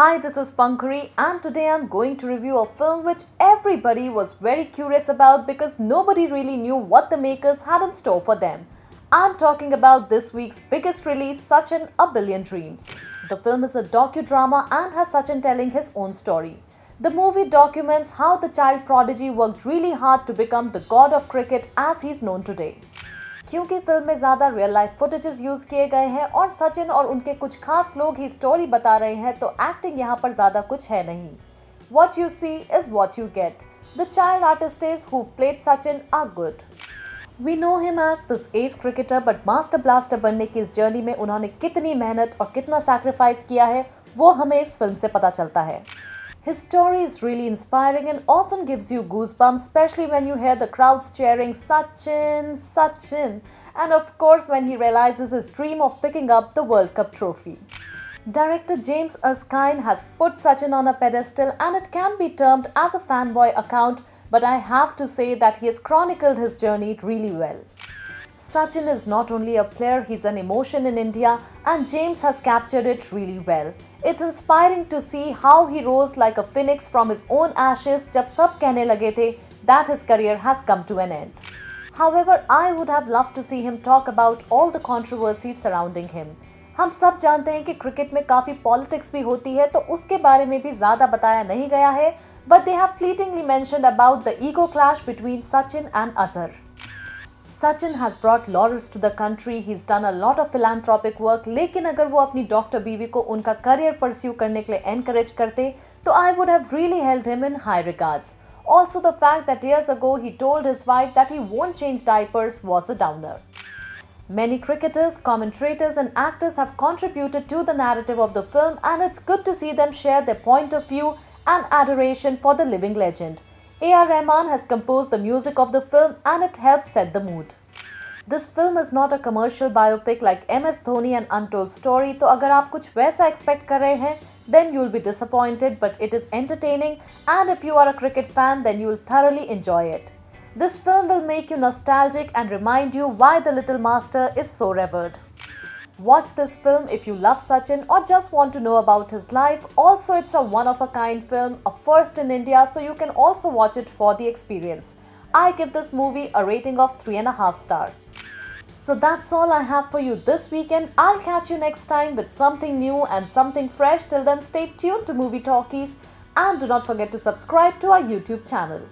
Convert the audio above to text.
Hi, this is Pankhuri, and today I'm going to review a film which everybody was very curious about because nobody really knew what the makers had in store for them. I'm talking about this week's biggest release, Sachin A Billion Dreams. The film is a docudrama and has Sachin telling his own story. The movie documents how the child prodigy worked really hard to become the god of cricket as he's known today. क्योंकि फिल्म में ज़्यादा real life footages use किए गए हैं और सचिन और उनके कुछ खास लोग ही स्टोरी बता रहे हैं तो एक्टिंग यहाँ पर ज़्यादा कुछ है नहीं what you see is what you get child artist is who played Sachin a good We know him as this ace cricketer, but master blaster बनने की इस जर्नी में उन्होंने कितनी मेहनत और कितना सैक्रिफाइस किया है वो हमें इस फिल्म से पता चलता है His story is really inspiring and often gives you goosebumps, especially when you hear the crowds cheering Sachin, Sachin, and of course when he realizes his dream of picking up the World Cup trophy. Director James Erskine has put Sachin on a pedestal and it can be termed as a fanboy account, but I have to say that he has chronicled his journey really well. Sachin is not only a player, he's an emotion in India and James has captured it really well. It's inspiring to see how he rose like a phoenix from his own ashes jab sab kehne lage the that his career has come to an end. However, I would have loved to see him talk about all the controversies surrounding him. हम सब जानते हैं कि cricket में काफ़ी politics भी होती है तो उसके बारे में भी ज़्यादा बताया नहीं गया है but they have fleetingly mentioned about the ego clash between Sachin and Azhar Sachin has brought laurels to the country. He's done a lot of philanthropic work. लेकिन अगर वो अपनी डॉक्टर बीवी को उनका करियर परस्यू करने के लिए एनकरेज करते तो I would have really held Also, the fact that years ago he told his wife that he won't change diapers was a downer. Many cricketers, commentators, and actors have contributed to the narrative of the film, and it's good to see them share their point of view and adoration for the living legend. A.R. Rahman has composed the music of the film and it helps set the mood. This film is not a commercial biopic like MS Dhoni and Untold Story, so if you expect something then you'll be disappointed but it is entertaining and if you are a cricket fan then you'll thoroughly enjoy it. This film will make you nostalgic and remind you why the little master is so revered. Watch this film if you love Sachin or just want to know about his life. Also, it's a one of a kind film, a first in India, so you can also watch it for the experience. I give this movie a rating of 3.5 stars. So that's all I have for you this weekend. I'll catch you next time with something new and something fresh. Till then, stay tuned to Movie Talkies and do not forget to subscribe to our YouTube channel.